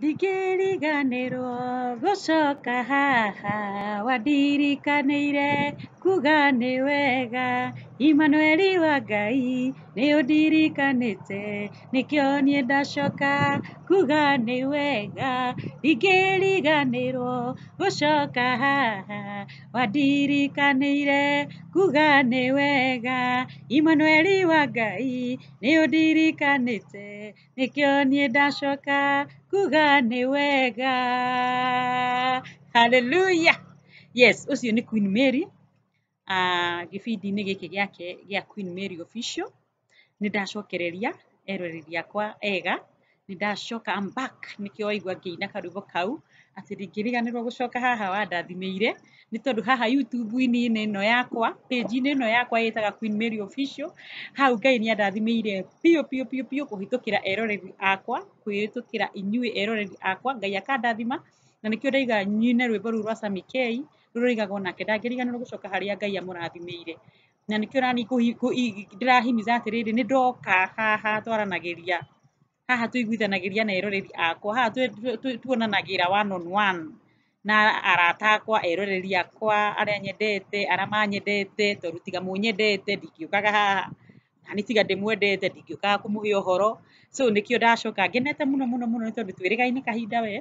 Digeri ganero, gozo wadiri kaneire, kuga nĩ wega imanueli wa ngai nĩ ũndirikanĩte nĩkĩo niĩ ndacoka kuga nĩ wega ndingĩriganĩrwo gũcoka haha wandirikanĩire kuga nĩ wega imanueli wa ngai nĩ ũndirikanĩte nĩkĩo niĩ ndacoka kuga nĩ wega haleluya yes ũcio nĩ queen mary Ah, gĩbindi-inĩ gĩkĩ gĩake gĩa Queen Mary Official nĩ ndacokereria eroreri akwa ega nĩ ndacoka I'm back nĩkĩo waigua ngĩina karwĩmbo kau atĩ ndingĩriganĩrwo gũcoka haha wandathimĩire nĩ tondũ haha YouTube-inĩ no yakwa page-inĩ no yakwa ĩtaga Queen Mary Official hau Ngai nĩ andathimĩire biũ biũ biũ biũ kũhĩtũkĩra eroreri akwa kũhĩtũkĩra inyuĩ eroreri akwa Ngai akandathima na nĩkĩo ndauga nyine rwĩmbo rũu rwa samikei rurigagwo nake ndangĩriganĩrwo gũcoka harĩa ngai amũrathimĩire na nĩkĩo rani ndĩrahimiza atĩrĩrĩ nĩ ndoka haha twaranagĩria haha tũiguithanagĩria na eroreri akwa haha tuonanagĩra one on one na arata akwa eroreri akwa arĩa nyendete arĩa manyendete tondũ tiga mũnyendete ndingĩũkaga haha nani tiga ndĩmwendete ndingĩũkaga kũmũhe ũhoro so nĩkĩo ndacoka ngenete muno muno mũno nĩ tondũ twĩrĩgaine kahinda we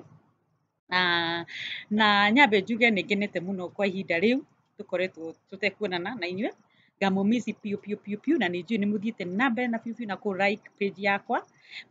na nyambe njuge nä ngenete må no kwa ihinda rä u tå koretwo tå tekuonana na inyuä ngamåmici piå piå piå piå na nä njå nä må thiäte na mbere na biå biå na kå like page yakwa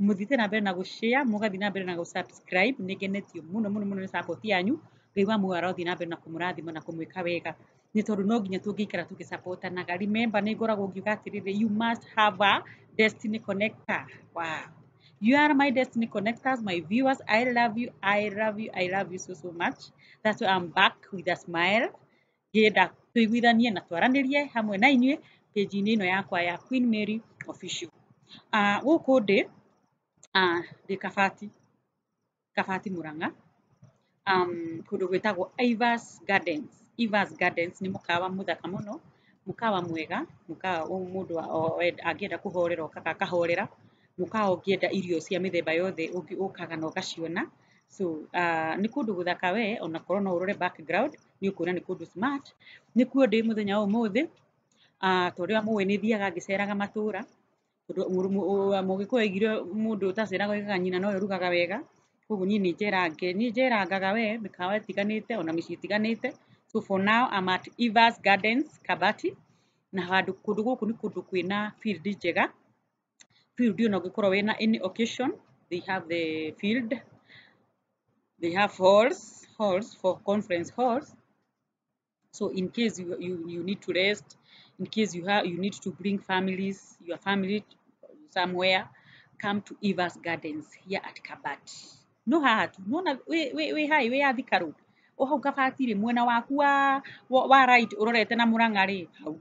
må thiäte na mbere na gå share mågathiä na mbere na gå subscribe nä ngenetio må no må no må no nä support yanyu ngai wa muoyo thiä na mbere na kå må rathima na kå mwä ka wega nä tondå no nginya tå ngä ikara tå gä supportanaga remember nä ngoragwo ngä uga atä rä rä you must have a destiny connector wow You are my destiny connectors, my viewers. I love you. I love you. I love you so, so much. That's why I'm back with a smile. Ngenda tuiguithanie na twaranĩrie hamwe na inyuĩ page-inĩ ĩno yakwa ya Queen Mary Official. Ah, gũkũ uh, ndĩ uh, ndĩ Kabati Kabati Murang'a um, kũndũ gwĩtagwo Ivers Gardens. Ivers Gardens nĩ mũkawa mũthaka mũno, mũkawa mwega, mũkawa mũndũ angĩenda kũhorera okaga akahorera mukaga ũngĩenda irio cia mĩthemba yothe ũkaga na ũgaciona so uh, nĩ kũndũ gũthaka we ona korwo no ũrore background nĩ ũkuona nĩ kũndũ smart kuo ndĩ mũthenya wa ũmũthĩ uh, tondũ wa mũĩ nĩ thiaga ngĩceraga matũũra mũgĩkũyũ uh, aigire mũndũ ũtaceraga oigaga nyina nowe ũrugaga wega koguo niĩ nĩ njerange nĩ njerangaga we mĩkawa ĩtiganĩte ona mĩciĩ ĩtiganĩte so for now I'm at Evers Gardens Kabati na handũ kũndũ gũkũ nĩ kũndũ kwĩna field njega piudiu nogikoro wina any occasion they have the field they have halls halls for conference halls so in case you you, you need to rest in case you have you need to bring families your family somewhere come to Eva's Gardens here at Kabat. no hahatu nona we we we hai we athika road o hau kabatire mwena waku wa wa right or na muranga ri hau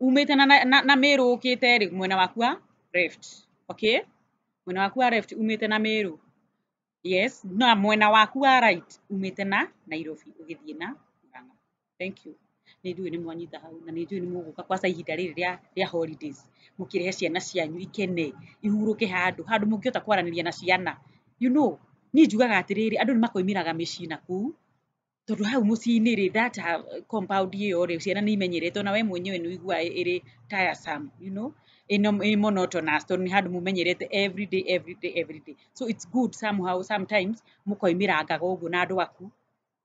umite na na, na, na meru ukite ri mwena waku Rift. Okay? Mwena waku wa left umete na Meru. Yes, no mwena waku wa right umete na Nairobi ugithie na Murang'a. Thank you. Nijue ni mwanyita hau na nijue ni muguka kwa ihinda riri ria ria holidays. Mukirehe ciana cianyu ikene, ihuruke handu, handu mungiota kwaraniria na ciana. You know, ni njugaga atiriri andu nimakoimiraga mici na ku tondu hau muciini ri that compound iyo ri ciana ni imenyeretwo na we mwenyewe ni uigua iri tiresome you know monotonous tondu nä handå må menyerete everyday everyday everyday so it's good somehow sometimes må koimä å guo na andå aku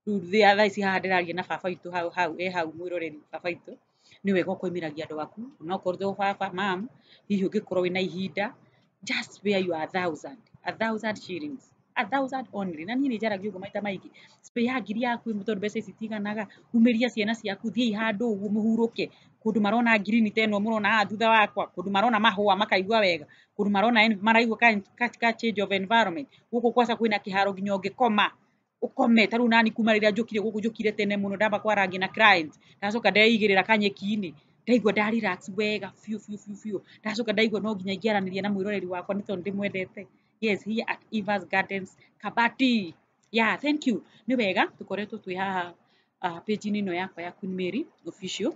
rä thaa ici haha ndä raria na baba itå hau hau e hau mwä roreri baba itå nä wega å koimä ragia andå aku onokorwo baba mam hihi å ngä korwo wä na ihinda just where you are a thousand a thousand shillings a thousand only na nini nä njaragia maita maiki ya ngiri yaku tondu mbeca ici itiganaga umeria ciana ciaku thiä handå å guo må hurå ke kå ndå marona ngirini ta ä må rona thutha wakwa kå ndå marona mahå a makaigua wega kå ndå marona maraigua katika change of environment gå kwaca kwä na kä haro nginya å ngä koma ukome taru nani kuma riria njukire guku njukire tene muno ndamba kwarangi na client ndacoka ndeigirira kanyeki-ini ndaigua nda relax wega fiu fiu fiu fiu ndacoka ndaigua no nginya ingiaraniria na mwiroreri wakwa ni tondu ndimwendete yes here at Evers Gardens Kabati yeah thank you nä wega tå koretwo twä haha uh, ah, page-inä ä no yakwa ya Queen Mary official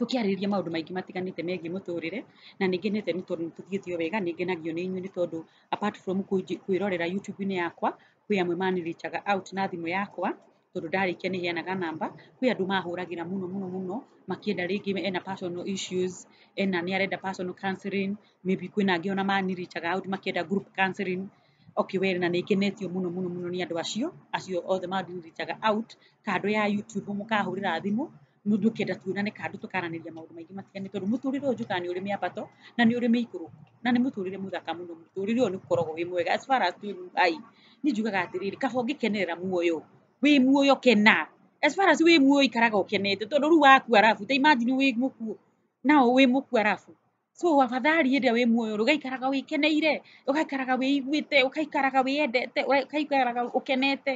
tå kä arä ria maå ndå maingä matiganä te megiä na nä ngenete nä tondå nä tå thiä te o wega nä ngenagio nä inyuä nä tondå kwä rorera youtube-inä yakwa kwä amwe manirichaga out na thimå yakwa tondå ndarä kia nä heanaga namba kwä andå mahå ragä ra må no må no makienda rä ena personal issues ena nä arenda personal counseling maybe kwä na angä ona manirichaga out makienda group counseling okiwere na nikenetio muno muno muno ni andu acio acio othe maduthitaga out kando ya youtube mukahurira thimu nuthu kenda ni kando tukaraniria maundu maingi matigani tondu muturire uyu kana ni uri miabato na ni uri miikuru na ni muturire muthaka muno muturire uyu ni korogwo wi mwega as far as ai ni njugaga atiriri kaba ngikenerera muoyo wi muoyo kena as far as wi muoyo ikaraga ukenete tondu riu wakua arafu ta imagine wi mukuo nao wi muku arafu so wafadhali ende we muoyo ugaikaraga wikeneire ugaikaraga wiiguite ugaikaraga wiendete ugaikaraga ukenete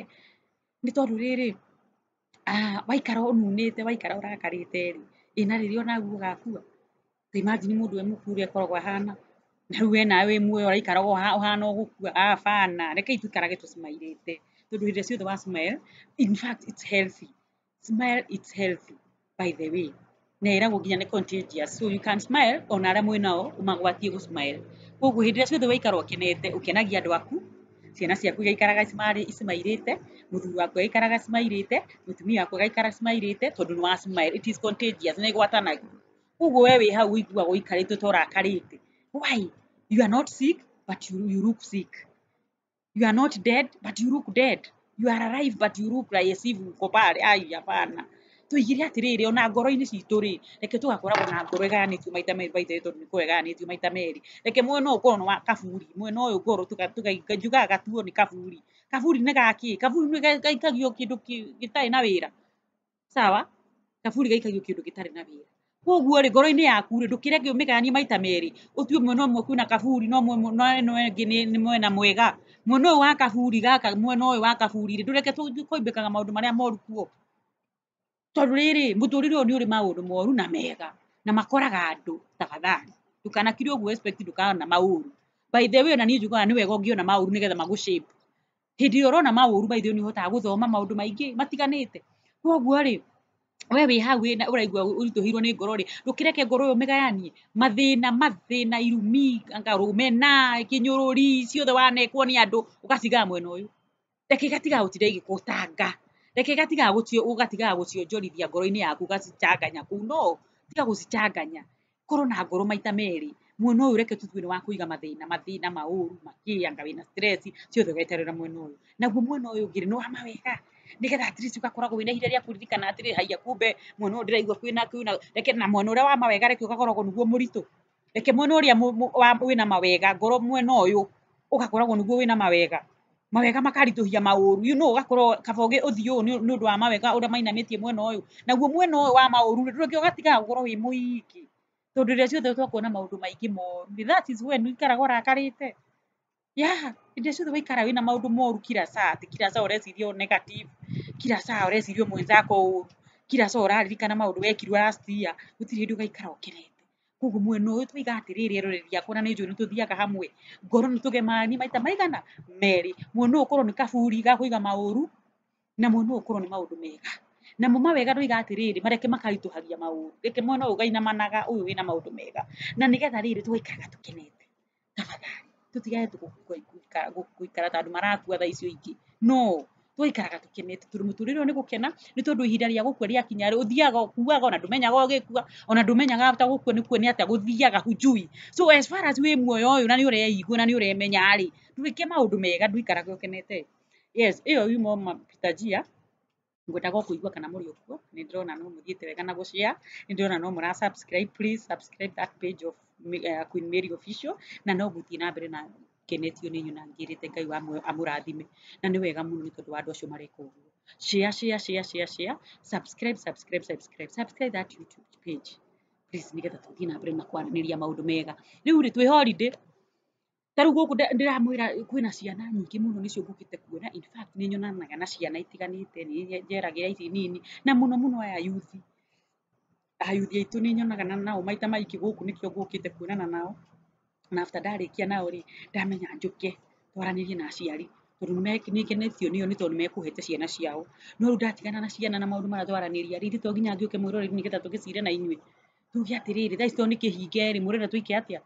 nä tondå rä rä waikara nunä te waikara å rakarä te rä ä na rä rä onaguo å gakua imagine må ndå e må kuru ekoragwo ahana na rä wä muoyo å raikaraga å hana å gå kua abana rekei tuikarage tå cimairä te tondå hä ndä ciothe wa smile in fact it's healthy smile it's healthy by the way nä ä ragwo nginya nä contagious so you can smile ona arä a mwä nao å magwatie gå smile koguo hä ndä ä rä a ciothe waikara å kenete å kenagia andå aku ciana ciaku igaikaraga cimairä te må thuri waku agaikaraga cimairä te må tumia waku agaikara cimairä te tondå nä wa it is contagious nä gwatanagia koguo we wä hau å iguaga ikarä te ta te why you are not sick but you, you look sick you are not dead but you look dead you are alive but you look like as if uko ai hapana tuigire atiriri ona ngoro-ini citu ri reke tugakoragwo na ngoro eganitio maita meri baitari tondu nikorwo eganitio maita meri reke mwena uyu korwo wa kaburi mwena uyu korwo tukajugaga gatuo ni kaburi kaburi ni gaki kaburi ni gaikagio kindu gitari na wira sawa kaburi gaikagio kindu gitari na wira koguo ri ngoro-ini yaku ri ndukirege umiganie maita meri utue mwena umwe kwina kaburi no ino ingi ni mwena mwega mwena uyu wa kaburi gaka mwena uyu wa kaburi ri ndureke koimbikaga maundu maria moru kuo tondå rä rä må tå rä re å nä å rä maå ndå moru na mega na makoraga andå ta gathari kana kanakire å guo ndå kana maåru by the way na niä njugaga nä wega å ngä ona maåru nä getha magå shape hä ndä ä rona maåru maithä nä å hotaga gå thoma maå ndå maingä matiganä te koguo rä we wä hau å raigua å ritå hä irwo nä ngoro rä ndå kä reke ngoro å yå mä gayanie mathä na mathä na irumi ngarumena kä nyå rå ri ciothe wanekwo nä andå å gacigaga mwena å yå reke gatiga gå igä gå tanga reke gatiga gutio ugatiga gutio gucionjorithia ngoro ini yaku gacicanganya ku no tiga gucicanganya koro na ngoro maita meri mwono uyu reke tutue ni wakuiga mathina mathina mauru makia ngawe makäanga wä na ciothe weterera mwena å yå naguo mwena å yå ngä rä nä wa mawega nä getha atirisi ugakoragwo wä na ihinda rä a kåririkana atärä haia kumbe mwono å yå ndä raigua na reke na mwono å wa mawega reke å nuguo murito reke mwono å wina mawega ngoro mwono uyu yå nuguo wina mawega mawega makaritũhia maoru you know ũgakorwo kaboge ũthiĩ ũũ nĩ ũndũ wa mawega ũrĩa mainamĩtie mwena ũyũ naguo mwena ũyũ wa maũru rĩ ndũngĩ ũgatigaga gũkorwo wĩ mũingĩ tondũ rĩrĩa ciothe twakuona maũndũ maingĩ moru that is when ũikaraga ũrakarĩte yeah rĩrĩa ciothe waikara wĩna maũndũ moru kira saa atĩ kira saa ũreciria o negative kira saa ũreciria mwenzako ũũru kira saa ũraririkana maũndũ wekirwo last year gũtirĩ hĩndĩ ũgaikara ũkenete koguo mwena å yå twaiga atä rä rä eroreri ni na nä njå nä tå thiaga hamwe ngoro nä tå gemani maita maigana merä mwe å korwo ni kafuri ga kå iga maå na mwena no korwo nä maå ndå mega namo mawega ndoiga atiriri mareke makaritũhagia maũru reke mwena ũyũ managa uyu wĩna maũndũ mega na nĩgetha rĩrĩ tũgaikaraga tũkenete tafadhali tũtigane tũgũikara ta andũ maratua thaa icio ingĩ no twikaga tukenete tå muturire nä gukena ni tondu ihinda ria gukua ria kinya ri uthiaga ukuaga ona ndumenyaga ugikua ona ndumenyaga ta gukua ni kuo ni atä guthiaga hujui so as far as we muoyo å na ni ure reigua na ni ure menya ri ndwike maundu mega ndwikaraga å yes iyo yo mo pitajia ngwendaga kuigua kana muri kuo ni ndirona no muthiite wega na gucia ni ndirona no mura subscribe please subscribe that page of uh, Queen Mary official na no guthii na mbere na ngenetio nä nyona ngirite ngai amurathime na ni wega muno ni tondu wa andu acio mareka å guo share share share share share subscribe subscribe subscribe subscribe that youtube page please ni nigetha tuthii na mbere na kwaranä maundu mega riu rä twi holiday tarä u gå kå kwi na ciana nyingi muno ni cio ngå kuona in fact ni nyonanaga na ciana itiganite ni njeragä ra ici nini na muno muno aya youth ayuthi aitå nä nyonaga nao maita maiki gå kå nä kä o kuonana nao na after ndarikia nao ri ndamenya njuke twaranirie na aciari tondu nikenetio nio ni tondu mekuhete ciana ciao no riu ndatigana na ciana na maundu mara twaraniria riri to nginya ngiuke mwiroreri nigetha tugicire na inyue tuge atiriri thaici to nikihinge ri murenda tuike atia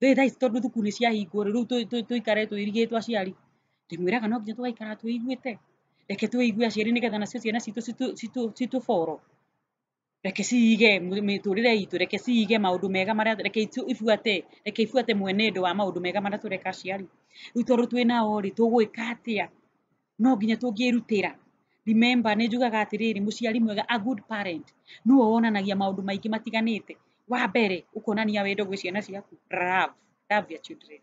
ri thaici tondu thukuru ni ciahingwo ri riu tuikare twirigitwo aciari ndimwiraga no nginya tugaikara twiguite reke twigue aciari nigetha nacio ciana citu cituboro reke ciige miturire itu reke ciige maundu mega maria reke itu ibuate reke ibuate mwenendo wa maundu mega maria tureka aciari riu tondu twinao ri tugwika atia no nginya tungirutira remember nä njugaga atiriri muciari mwega a good parent nuwe wonanagia maundu maingi matiganite wa mbere ukonania wendo gwi ciana ciaku love love your children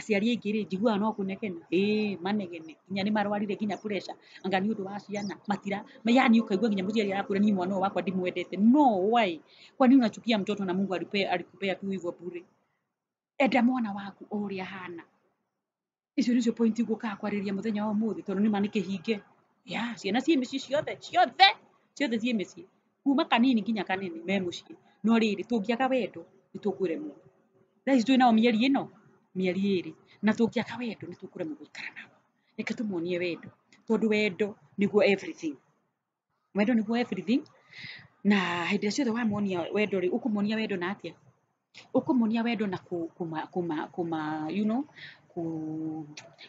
aciari aingĩ rĩ njiguaga no kũnegena ĩĩ manegene nginya nĩ marwarire nginya pressure anga nĩ ũndũ wa ciana matira yani ukaigua nginya mũciari arakwĩra ni mwana ũyũ wakwa ndimwendete no why kwani unachukia mtoto na Mungu alikupea tu hivyo bure enda mwana waku ũrĩa hana icio nicio point gukaga kwarĩria mũthenya wa ũmũthĩ tondũ nĩma nĩ hinge ya ciana ciĩ mĩciĩ ciothe ciothe ciothe ciĩ mĩciĩ kuma kanini nginya kanene me mũciĩ no rĩrĩ tũngĩaga wendo nĩtũkũremwo thaa ici twĩ nao mĩeri ĩno mieri ĩrĩ na tũngĩaka wendo ni tũkũremwo gũikara nao reke tũmonie wendo tondũ wendo nĩguo everything wendo nĩguo everything na hĩndĩ ĩrĩa ciothe wamonia wendo rĩ ũkũmonia wendo na atĩa ũkũmonia wendo na kũ, kũma, kũma, kũma, you know, kũ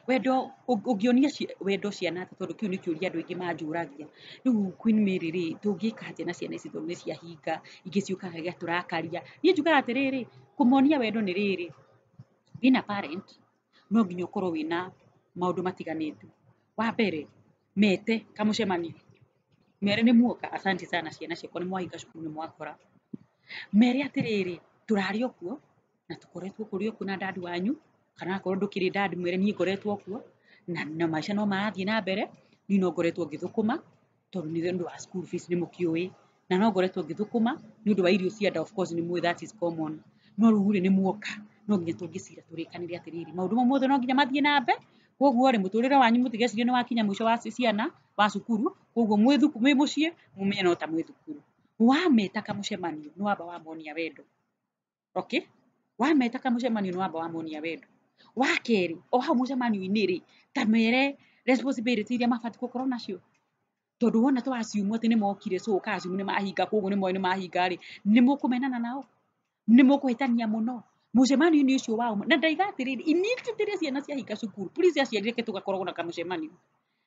wendo ũngĩonia wendo ciana atĩ tondũ kĩu nĩ kĩũria andũ aingĩ manjũragia rĩu Queen Mary rĩ tũngĩka atĩa na ciana ici tondũ nĩ ciahinga ingĩ ciũkaga igatũrakaria niĩ njugaga atĩrĩrĩ kũmonia wendo ni rĩrĩ being a parent no nginya ũkorwo wina maũndũ matiganĩte wa mbere mete kamũcemanio mere nĩ muoka asanti sana ciana ciakwa nĩ mwahinga cukuru nĩ mwakora mere atĩrĩrĩ tũrarĩ o kuo na tũkoretwo kũrĩ o na dad wanyu kana akorwo ndũkĩrĩ dad mwĩre ni ngoretwo okuo na, na maisha no marathiĩ na mbere niĩ no ngoretwo ngĩthũkũma tondũ nĩ ũndũ wa school fees ni mũkĩũĩ na no ngoretwo ngĩthũkũma nĩ ũndũ wa irio cia nda of course ni mũĩ that is common no rĩu ni muoka no nginya tungicira turikanire atiriri maundu mau mothe no nginya mathie na mbere koguo ri muturire wanyu mutigecirie ni wakinya muico wa ciana wa cukuru koguo mwi mucii mumenye no ta mwi thukuru wameta kamucemanio ni wamba wamonia wendo okay wameta kamucemanio ni wamba wamonia wendo wa keri o hau mucemanio-inĩ rĩ ta mere responsibility iria mabatiĩ gũkorwo nacio tondũ wona twaciumu atĩ nĩ mokire so ũkaciumu nĩ mahinga koguo nĩ moĩ nĩ mahinga rĩ nĩ mũkũmenana nao nĩ mũkũhĩtania mũno mucemanio ni ucio wao na ndaiga atiriri inititire ciana ciahika cukuru please aciarire tugakoragwo na kamucemanio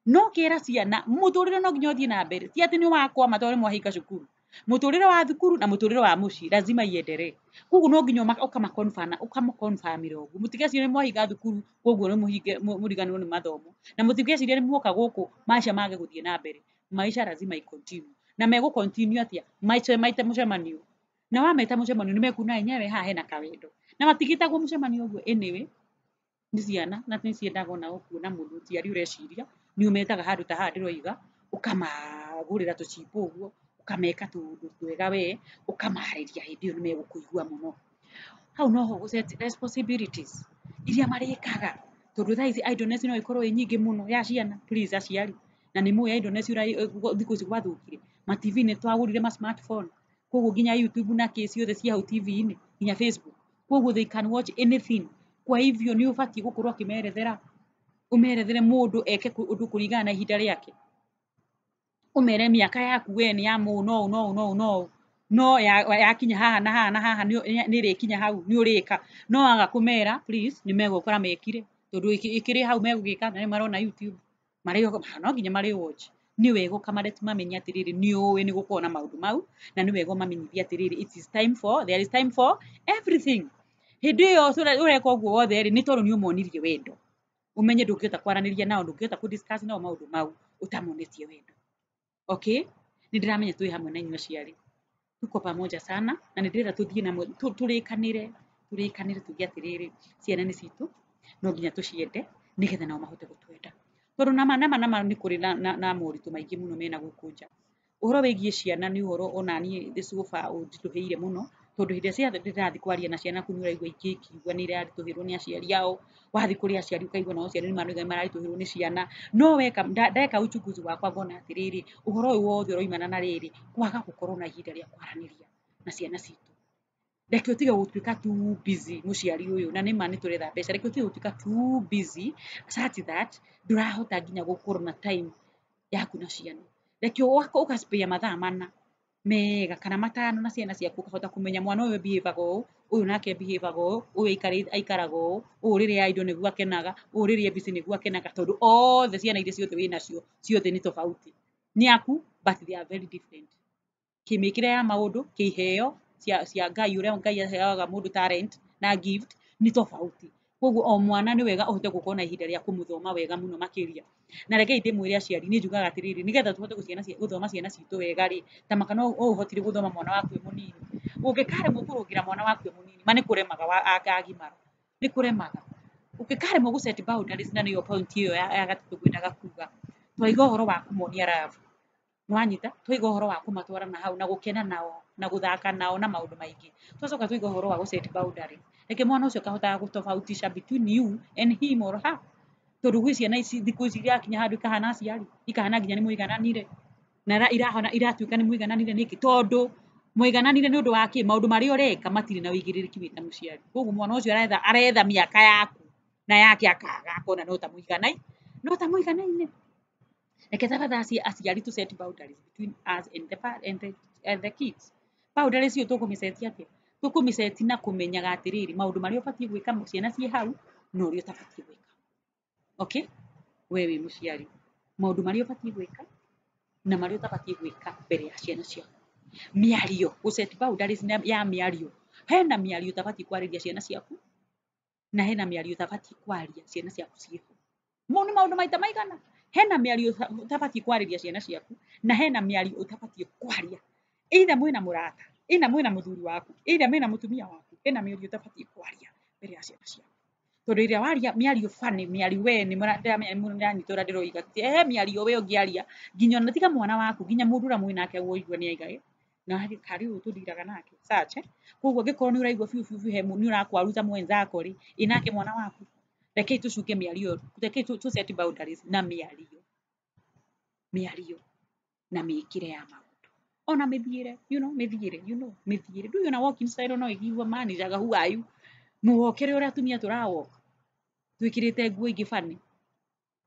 no kera ciana muturire no nginya uthie na mbere ti ati ni wakwa matore mwahika cukuru muturire wa thukuru na muturire wa muci lazima ienderee koguo no nginya ukamakonfana ukamakonfamira uguo mutigecirie ni mwahiga thukuru koguo ni muhinge muriganirwo ni mathomo na mutigecirie ni muoka guku maisha mage guthie na mbere maisha lazima ikontinue na megu continue atia maisha maita mucemanio na wameta mucemanio ni mekuna enyewe haha hena kawendo na matigitagwo mũcemanio ũguo anyway nĩ ciana na nĩ ciendagwo nao kuona mũndũ tiari ũreciria nĩ ũmetaga handũ ta haha ndĩroiga ũkamagũrĩra tũcimbo ũguo ũkameka tũndũ twega we ũkamaarĩria hĩndĩ ĩyo nĩ megũkũigua mũno hau noho gũ set responsibilities iria marĩkaga tondũ thaa ici idleness no ĩkorwo ĩ nyingĩ mũno ya ciana please aciari na nĩ mũĩ idleness thikũ ici gwathũkire mativi nĩ twagũrire ma smartphone koguo nginya YouTube na kĩ ciothe ciĩ hau TV-inĩ nginya Facebook koguo they can watch anything kwa hivyo nä å batiä gå korwo akä merethera å merethere må ndå eke å ndå kå ringana na ihinda rä ake å mere mä aka yaku we ni ya må no no no no yakinya haha na haha na haha nä rä kinya hau nä å rä ka no aga kå mera nä kora mekire tondå ä kä rä hau megå gä ka na nä marona no ginya marä watch nä wega å kamarä tu mamenye atä rä rä nä å ä nä gå korwo na maå ndå mau na nä wega å mamenyithie atä rä rä it is time for there is time for everything hindä ä yo å reka å guo wothe rä nä tondå nä å monirie wendo å menye ndå ngä hota kwaranä ria nao ndå ngä hota kå nao maå ndå mau å tamonetie wendo okay nä ndä ramenya twä hamwe na inyuä ciarä tuko pamoja sana na nä ndä rera tå thiä na tå rä kanä re tå rä kanä re tuge atä rä rä ciana nä citå no nginya tå ciende nä getha nao mahote gå twenda tondå na ma na ma na ma nä kå rä na, na, na moritå maingä må no mena gå nja å horo wä giä ciana nä å horo ona niä thä nditå hä ire må no tondå hä ä rä ndärathiä kwaria na ciana kuni å raigua ingä nä iraritå hä rwo nä aciari ao wathiä kå rä aciari å kaigua nao ciana nä maraiga mararitå hä rwo nä ciana no ndeka uchunguzi wakwa ngona atä rä rä å horo å yå wothe å roimana na rä rä kwaga gå korwo na ihinda rä a kwaranä ria na ciana citå reke utige gutuika too busy muciari uyu na nima ni turetha mbeca reke utige gutuika too busy such that ndurahota nginya gukorwo na time yaku na ciana reke ugacipeia mathaa mana mega kana matano na ciana ciaku ukahota kumenya mwana uyu behaviaga uu uyu nake behaviaga uu uyu aikaraga uu uyu riria indo niguo akenaga uyu riria mbici niguo akenaga tondu othe ciana iria ciothe wina cio ciothe ni tofauti ni aku but they are very different kimikire ya maundu kiheo cia ngai uria ngai aheaga mundu talent na gift ni tofauti koguo o mwana ni wega uhote gukona ihinda ria kumuthoma wega muno makiria na rekei ndimwire aciari ni njugaga atiriri getha tuhote guthoma ciana citu wega ri ta makano o uhotire guthoma mwana waku e munini ungĩkaremwo mukurugira mwana waku e munini ma kuremaga agagimara ni kuremaga ukikare ũngĩkaremwo gũ set boundaries na nĩyo point ĩyo ya gatatũ ngwendaga kuga twaiga ũhoro wa kũmonia love nĩwanyita twaiga ũhoro wa kũmatwara na hau na gukena nao na guthaka nao na maundu maingi twacoka tuiga horo wa set boundary reke mwana ucio kahotaga gutofautisha between you and him or her tondu gwi ciana ici thiku ici irakinya handu ikahana aciari ikahana nginya ni muigananire na irahona iratuika ni muigananire niki tondu muigananire ni undu wa ki maundu maria reka matiri na uigiriki wita muciari koguo mwana ucio aretha aretha miaka yaku na yake akaga akona no ta muiganai no ta muiganaine reke tabathaci aciari to set boundaries between us and the, and the, and the kids cio boundaries icio tukumicetia atia tukumicetia na kumenyaga atiriri maundu maria ubatie gwika ciana cie hau na uria utabatie gwika okay we wi muciari maundu maria ubatie gwika na maria utabatie gwika mbere ya ciana ciaku miario guceti boundaries ya miario hena miario utabatie kwariria ciana ciaku na hena miario utabatie kwaria ciana ciaku ciho mau nä maå maita maigana hena mä ario å tabatiä kwarä ria ciana ciaku na hena mä ario å tabatiä kwaria ĩitha mwĩna murata ina mwĩna mũthuri waku ĩitha mwĩna mutumia waku ĩna mĩario ũtabatiĩ kwaria mbere ya ciana ciaku tondå ä rä a waria mĩario bani mĩario we nĩranyitũra ndĩroiga he mĩario we ũngĩaria nginya ona tiga mwana waku nginya mũndũ ũrĩa mwĩ nake woigua nĩ aiga na karä å tåthiraga nake sache koguo angä korwo nä igwa fiu fiu fiu biå nä å rakwaruta mwenzako rä ä mwana waku rekei tu shuke mä ario rekei tu set boundaries na mä ario na mä re ya maå ona oh, mithiire you know mithiire you know mithiire do you na walking style no igigua manager who are you muwokere uria atumia turawo twikirite nguo ingi bani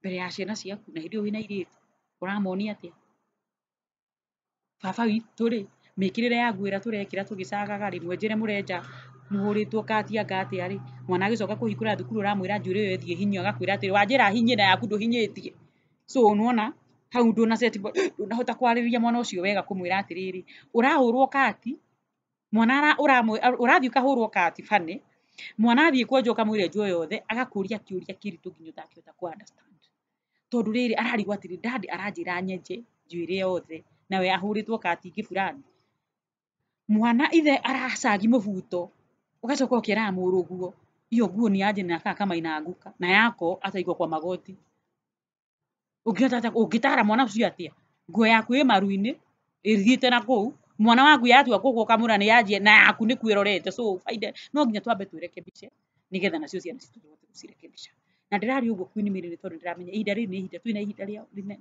mbere ya ciana ciaku na hindi wina iritu uramonia atia baba witu ri mikirire ya nguira turekira tugicagaga ri mwenjere murenja muhuritwo katia ngatia ri mwana agicoka kuhingura thukuru uramwira njuri iyo ethie hinyo agakwira atiri wanjira hinye na yaku nduhinyitie so nuona hau ndunaceti ndunahota kwarĩria mwana ũcio wega kũmwĩra atĩrĩrĩ ũrahũrwo kati mwana ũrathiĩ ũkahũrwo kati bane mwana athiĩ kwenjwo ũkamwĩra njwo yothe agakũria kĩũria kĩritũ nginya ũtangĩhota kũ understand tondũ rĩrĩ ararigwo atĩrĩrĩ ndandi aranjĩra nyenje njuĩrĩ yothe nawe ahũrĩtwo kati ingĩ burani mwana ithe aracagi mũbuto ũgacoka ũkĩraga mũrũguo iyo nguo nĩ yanje na kaka kamainanguka na yako ataigua kwa magoti ungihota ungitara mwana ucio atia nguo yaku ä maru-inä äthiäte na kå u mwana waku yatua kå gå kamå nä yanjie na yaku nä kwä so faida no nginya twambe twä rekebice nä getha nacio ciana citå hote gå na ndä rarä å guo kuinä mä ihinda rä rä ihinda twä ihinda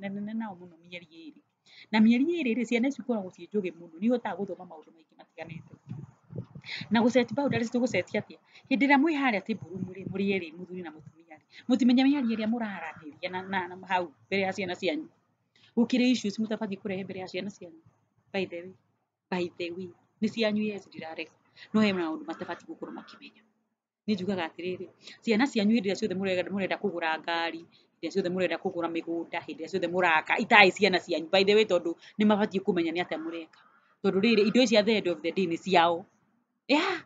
rä nao må mieri ä na mieri ä rä ciana ici koragwo ciä njå gä må no nä ihotaga gå thoma na gå ceti boundaries tå gå ceti atä a hä ndä ä rä na må mutimenya mĩario ĩrĩa mũrararĩria na, na, na hau mbere ya ciana cianyu gukire issues mutabathi kurehe mbere ya ciana cianyu by the way by the way nĩ cianyu yes ndirarega no he maũndũ matabati gũkorwo makĩmenya nĩ njugaga atĩrĩrĩ ciana cianyu hĩndĩ ĩrĩa ciothe mũrenda kũgũra ngari hĩndĩ ĩrĩa ciothe mũrenda kũgũra mĩgũnda hĩndĩ ĩrĩa ciothe mũraka itarĩ ciana cianyu by the way tondũ nĩ mabatiĩ kũmenya ni atĩa mũreka tondũ rĩrĩ indo ici at the end of the day ni ciao yeah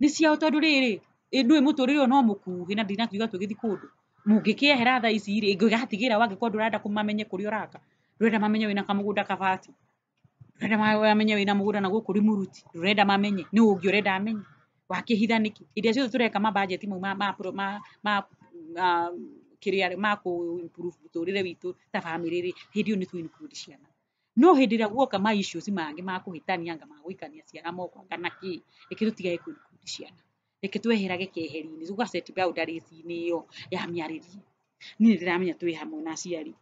nĩ ciao tondũ rĩrĩ ä ndå må tå rä re no må kuhä na ndinakiuga tå gä thiä kå ndå må ngä kä ehera tha ici rä ngägatigä ra wangä korwo ndå renda kå mamenye kå rä a å raka ndå renda mamenye wä na kamå gå nda kabati ndå renda mamenye wä na må gå nda na gå kå rä må ruti ndå renda mamenye nä å ngä å renda amenye wakä hitha nä kä iria ciothe tå reka mabajeti mau kä makå tå rä re witå ta bamä rä rä hä ndä ä yo nä twä ciana no hä ndä ä rä a guoka ma issues mangä ma kå hä tania nga ma gå ikania ciana moko anga na kä reke tå tigae kwä ciana reke tweherage keheri-inä tugacet inä ä yo ya mĩarĩrie niä nä ndäramenya twä hamwe na aciari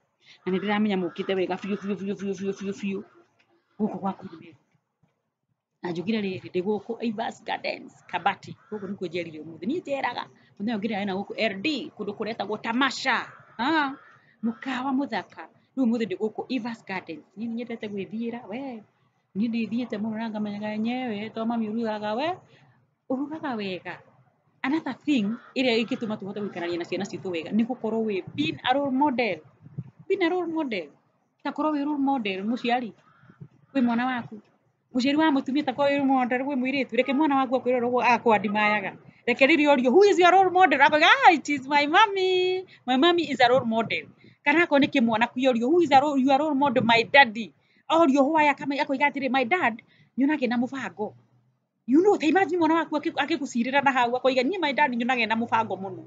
na nä ndäramenya må wega biå biå biå biå biå biå biå gå gwaku nä wega na njugire rä ndä gå kå Gardens Kabati gå kå njerire å må njeraga må thenya å na gå LD kå ndå Tamasha må kawa må thaka rä u må Gardens niä nä nyendete gwä we niä ndä thiä na ngamenyaga nyewe to mami å we urugaga wega another thing iria ingituma tuhote guikarania na ciana citu wega ni gukorwo wi being a role model being a role model ta takorwo wi role model muciari wi mwana waku muciari wa mutumia takorwo wi role model wi muiritu reke mwana waku akwirwo rwo akwandimayaga reke riri orio who is your role model akoiga ah, it is my mommy my mommy is a role model kana akorwo ni kimwana kiorio who is a role, your role model my daddy orio hwaya kama akoiga atiri my dad nionage na mubango you know ta imagine mwana waku agikucirira na hau akoiga nie my dad nyunage na mufango muno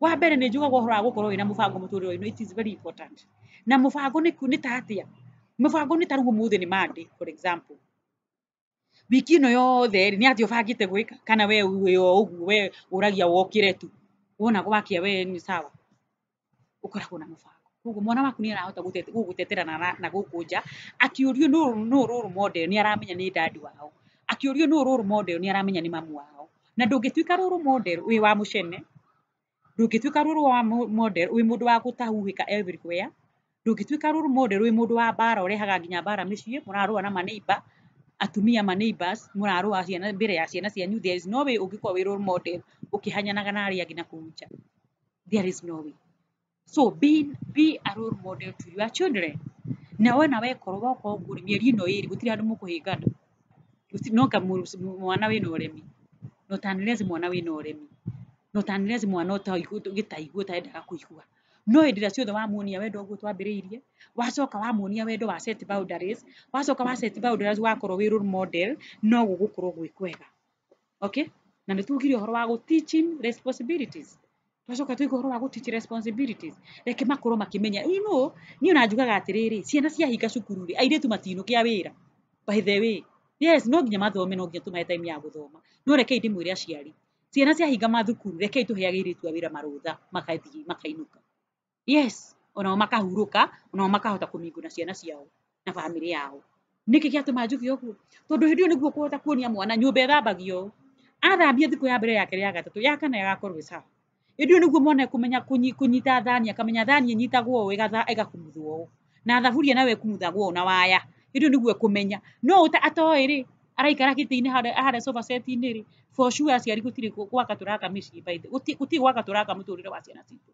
wa mbere ni njugagwo hora gukorwo ina mufango muturiro ino it is very important na mufango ni kuni ta atia mubango ni ta muthe ni mande for example wiki yo there ni ati ubangite gwika kana we we ogu we uragia wokire tu wona gwakia we ni sawa ukoragwo na mufango koguo mwana waku ni arahota gutete gutetera na na gukunja nja no no ruru rå ni aramenya ni ndandi wao akä å rio nä å rå rå nä aramenya nä mamu wao na ndå ngä tuä wä wa må cene ndå ngä tuä ka rå wa wä må ndå wa gå tahuhä ka ndå ngä tuä ka rå wä må ndå wa mbara å rehaga nginya mbara mä ciä må rarå na manaiba atumia ma neighbors muraru wa ciana mbere ya ciana cia new there is no way ungikwa wiro model ukihanyanaga na ari agina kuucha there is no way so be be a role model to your children na wana we korwa ko guri mieri no iri gutira ndu mukuhingana nonga mwana wina uremi notanirezi mwana wina uremi notanirezi mwana gitaigua taendaga kuigua no hä ndä ä rä a ciothe wamuonia wendo å guo twambä rä irie wacoka wamuonia wendo wa set boundaries wacoka wa set boundaries wakorwo wä rå model no gå gå korwo gwä kwega okay na nä tugire å horo wa gå teaching responsibilities twacoka tuiga horo wa gå teach responsibilities reke makorwo makimenya you know ni ona njugaga atiriri ciana ciahinga cukuru ri airitu matinu kia wira by the way yes no nginya mathome no nginya tå time ya gå thoma no rekei ndä mwä aciari ciana ciahinga mathukuru rekei tå heage irä a wä ra marå makathiä makainå yes onao makahurå ka onao makahota kå mingå na ciana ciao na bamä rä yao nä kä gä atå ma njuge å guo tondå hä ndä ä yo nä guo kå hota kuonia mwana nyå mba ethambagio athambia thikå ya mbere ya kerä ya gatatå ya kana yagakorwo sawa hä ndä ä yo nä guo mwana ekåmenya kå thani akamenya thani ĩnyitagwo ĩgakumutho na thaburia nawe ĩkumuthagwo na waya rä nä guo kå menya no å atoä rä araikara gä tä-inä harä sofacetinä rä bocu aciari gå tirä gwaka tå raka mä ciä baithä gå tirä gwaka tå raka må tå rä re wa ciana citå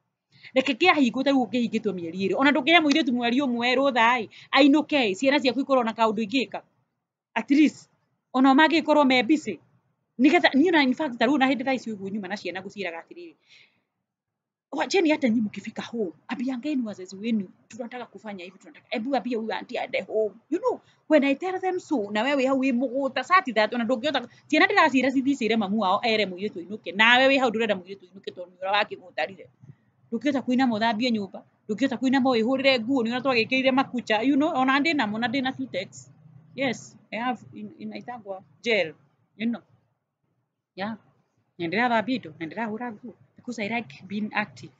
reke kä ahingå ta rä u å ngä hingä two mieri rä ona ndå ngä he må irä tu mweri å mwe rå thaä ainå ke ciana ciaku ikorwo na kaå ndå ingä ka ona mangä korwo me mbicä nigetha niä na ta u na hä ndä thaici å guo nyuma na ciana gå ciäraga atä rä rä wacheni hata nyinyi mkifika home, abiangeni wazazi wenu tunataka kufanya hivi, tunataka hebu abia huyu auntie aende home. You know, when I tell them so, na wewe hau imuguta sati that ona ndugiota ciana ndiracira cithicire mamu ao ere muiritu inuke na wewe hau ndurenda muiritu inuke to tondu waki gutarire ndukiota kuina mothambie nyumba ndukiota kuina mo ihurire ni niona twagikirire makucha you know ona ndi na mona ndi na Sutex yes I have in, in Itagwa jail you know yeah babito indo hura nguo because i like being active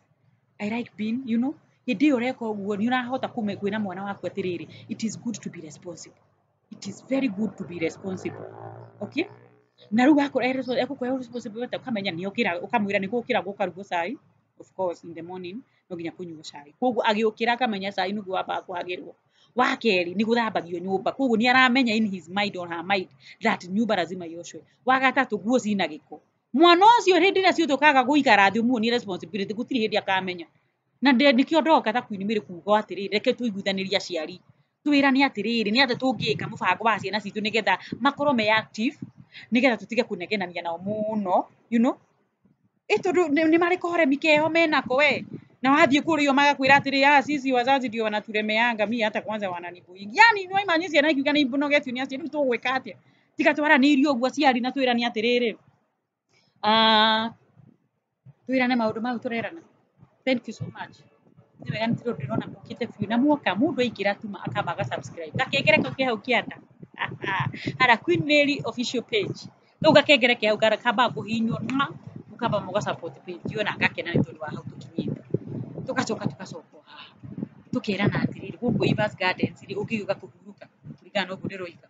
i like being you know hindi ä reka å guo nä å rahota kwä na mwana waku atä rä rä it is good to be responsible it is very good to be responsible okay na rä u ekå kå e e e kamenya nä okä ra å kamwä ra nä gå kä ra gå karugwo cai of course in the morning no nginya kå nyua cai koguo agä å kä ra kamenya cai nä guo wambaga kwagä rwo wa keri nä gå thambagio koguo nä aramenya in his mind or her mind that nyå mba lazima yoshwe wa guo cina giko mwana ucio hindi ria ciutukaga guikara thi muonie responsibility gutiri hindi akamenya na nikio ndoka ta kuini mire kuga atiri reke tuiguithanirie aciari twirani atiriri ni ate tungika mubango wa ciana citu nigetha makoro me active nigetha tutige kunegenania nao muno you know eto ni mari kohoremi keho ko we na wathiä kå rä o magakwä atĩrä ya ah, sisi wazazi ndio wanaturemeanga ah, mi hata kwanza wananibuingi yani nwaimanyä ciana na kiuga imbå nogetio nä acio rä u tå gwä ka atä tiga twaranä irio å ciari na twä ni atärä rä twirane maundu mau turerana thank you so much niwe yani tiro ndirona mukite biu na mwoka mundu aingira tuma akamba aga subscribe gakengere kau ke hau kianda hara Queen Mary official page kau gakengere ke hau garakamba kuhinywo na mukamba muga support page yo na ngakena ni tondu wa hau tukinyite tukacoka tukacokwo haha tukirana atiriri guku Ivas Gardens ri ungiuga kuhuruka kuringana na uguo ndiroiga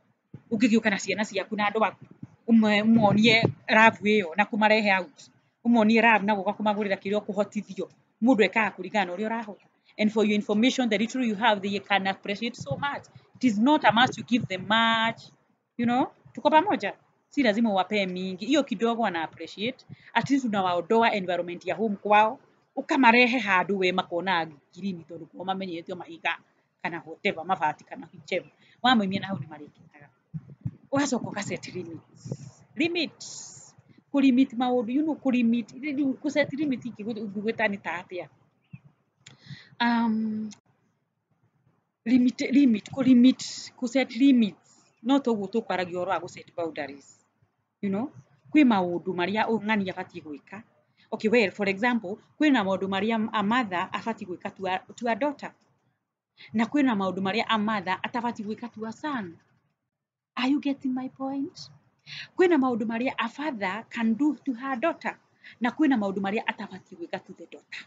ungigiuka ciana ciaku na andu aku umwe umuonie rabu iyo na kumarehe out umuonie rabu na guka kumagurira kirio kuhotithio mundu ekaga kuringana na uria urahota and for your information the little you have they can appreciate so much it is not a must you give them much you know tuko pamoja si lazima uwapee mingi hiyo kidogo ana appreciate at least unawaondoa environment ya home kwao ukamarehe handu we makona ngirini tondu kwa mamenyetio mahiga kana hoteva mabati kana whichever wamemia na hau ni marĩkĩtaga ũgacoka ũgaset limits limits kũlimit maũndũ you know kũlimit gũset limit ingĩgwĩta nĩ ta atĩa um, limit limit kũlimit set limits no toguo tũkwaragia ũhoro wa set boundaries you know kwĩ maũndũ marĩa ng'ani abatiĩ gwĩka okay well for example kwĩna maũndũ marĩa a mother a gwĩka to a, to a daughter na kwĩna maũndũ marĩa a mother atabatiĩ gwĩka to a son Are you getting my point? Kwina maudu maria a father can do to her daughter na kwina maudu maria atabati gwika to the daughter.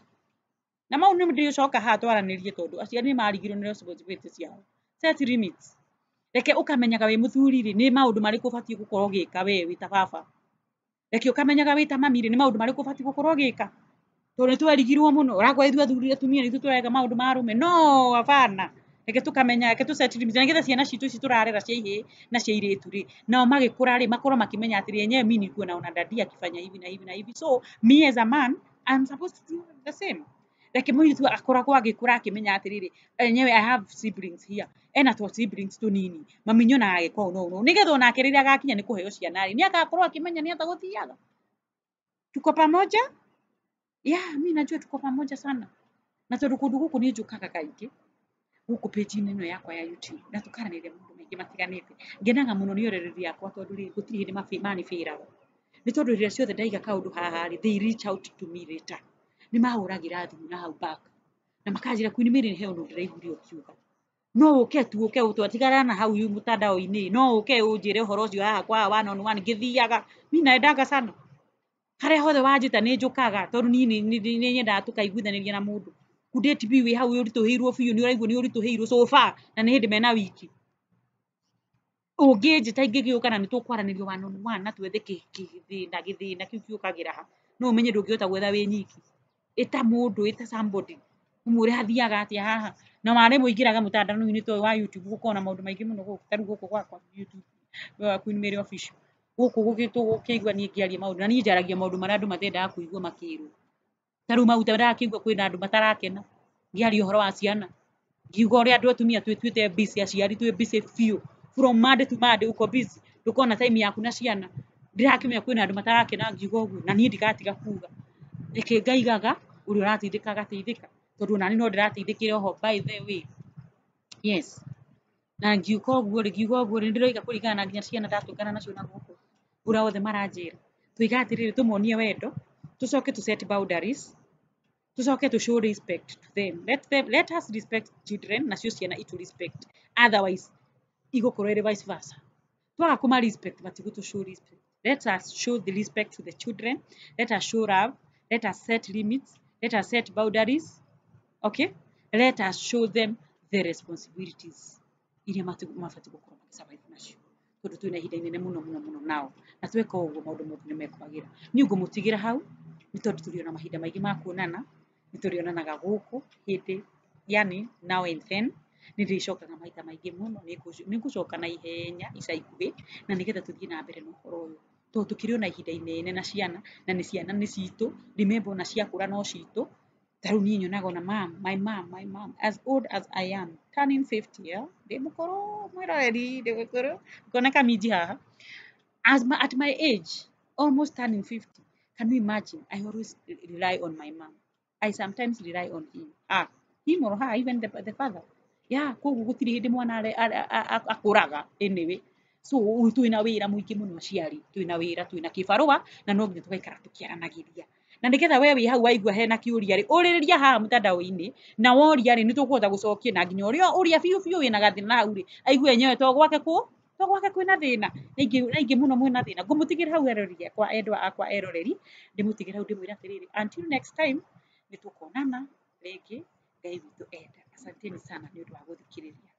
Na maudu mau nä ndiricoka haha twaranirie tondu aciari nä marigirwo nä responsibility ciao. Set limits. Reke ukamenyaga wä må thuri-rä nä maå ndå marä kå batiä gå korwo gä ka we wä ta baba. Reke ukamenyaga wä ta mami-rä nä maå ndå marä kå batiä gå korwo gä ka tondå nä twerigirwo må no å ragwa ithu athuri atumia nä ithu tå reka maå ndå marå me no abana reke tukamenya reke tucetirimize nigetha ciana citå ici tå rarera cia ihä na cia irĩtu rä nao magä kå ra rä makorwo makĩmenya atä rä enyewe mi nikuona ona dadi akifanya hivi na hivi na hivi so me as a man I'm supposed to do the same reke mũirĩtu akoragwo agĩkũra akĩmenya atĩrĩrĩ enyewe i have siblings here ena twa siblings nini maminyo na agĩka ũũ noũ nĩgetha onake rĩrĩa agakinya nĩ kũheo ciana-rĩ nĩ agakorwo akĩmenya nĩ atagũthiaga tuko pamoja ya mi najua tuko pamoja sana na tondũ kũndũ gũkũ nĩ njũkaga kaingĩ guku page ino yakwa ya YouTube na tukaranire mundu maingi matiganite ngenaga muno ni orereri yakwa tondu ri gutiri ni mafi mani fira ni tondu iria ciothe ndaiga kaundu haha ri they reach out to me later ni mahuragira thimu na hau back na makanjira kuini miri ni he undu ukiuga no uke tu uke utwatigara na hau yu mutandao-ini no uke ujire uhoro ucio haha kwa one on one ngithiaga mi naendaga sana haria hothe wajita ni njukaga tondu ni ni nyendaga tukaiguithaniria na mundu kudate bi hau yuritu heirwo biu ni uraigua ni uritu heirwo so far na ni hindi mena wiki ungi njita ingi giuka na ni tukwaraneria one on one na twethe na githina kiu kiukagira ha no umenye ndungiota gwetha we nyiki eta mundu eta somebody umure hathiaga atia haha na mare muingiraga mutandao-ini to wa youtube gukona maundu maingi muno guku taru kwa kwa youtube wa queen mary official guku gugitå gå kä igua niä ngä na niä njaragia maå ndå marä a andå matendaga kå igua makä rwo na rä u maguta ndakigua kwä na andå matarakena ngäaria å horo wa ciana ngiuga å rä a andå atumia twä tuä te aciari twä biå from Monday to Monday uko busy ndukona time yaku na ciana matarakena ngiuga uguo na niĩ ndigatiga kuga reke ngaigaga ũrĩa ũrateithĩka agateithĩka tondũ nani no ndĩrateithĩkire oho by the way yes na ngiuka ũguo rĩ ngiuga ũguo rĩ ndĩroiga kũringana na nginya ciana ndatũngana nacio na gũkũ ũrĩa wothe maranjĩra tũiga atĩrĩrĩ tũmonie wendo tũcoke tũ set boundaries tusooke to show respect to them let them let us respect children nacio ciana itu respect otherwise igũkorwo ĩrĩ vice versa twaga kuma respect but matigũ to show respect let us show the respect to the children let us show love let us set limits let us set boundaries okay let us show them the responsibilities iria mabatiĩ gũkorwo na nacio tondũ twĩna ihinda inene muno muno muno nao na tweka ũguo maũndũ mothe nĩ mekwagĩra niĩ mutigira hau nĩ tondũ tũrĩ ona mahinda maingĩ ma nĩtũrĩonanaga gũkũ hĩndĩ yani now and then nĩndĩcokaga maita maingĩ mũno nĩngũcoka na ihenya ica ikuhĩ na nĩgetha tũthiĩ na mbere na ũhoro ũyũ tondũ tũkĩrĩ ihinda inene na ciana na nĩ ciana nĩ citũ remember ona ciakũra no citũ ta rĩu nyonaga ona mam my mam my mam as old as I am turning 50 yeah? ndĩ mũkũrũ mwĩroreri ndĩ mũkũrũ ngona kaminji haha as my, at my age almost turning 50 can you imagine I always rely on my mom I sometimes rely on him. Ah, him or her, even the, the father. Yeah, koguo gutirä hindi ndä mwana akuraga anyway so twä na wä muiki må ingä må no aciari twä na wä ra twä na kä na no nginya tå gaikara tå kä na nä getha we wä hau waigua hena kä å ria rä å rä rä ria haha må na woria rä nä tå kå hota gå na nginya å rä a fiu ria biå biå wä na gathä na hau rä aigue enyewe to gwake kå to gwake kwä na thä na na ingä må no mwä na thä na ngå må tigä ra hau eroreri akwa endwa akwa eroreri ndä må tigä ra hau ndä mwä ra atä rä nitukonana ngä ngai witå enda asanteni sana nĩ ũndũ wa gũthikĩrĩria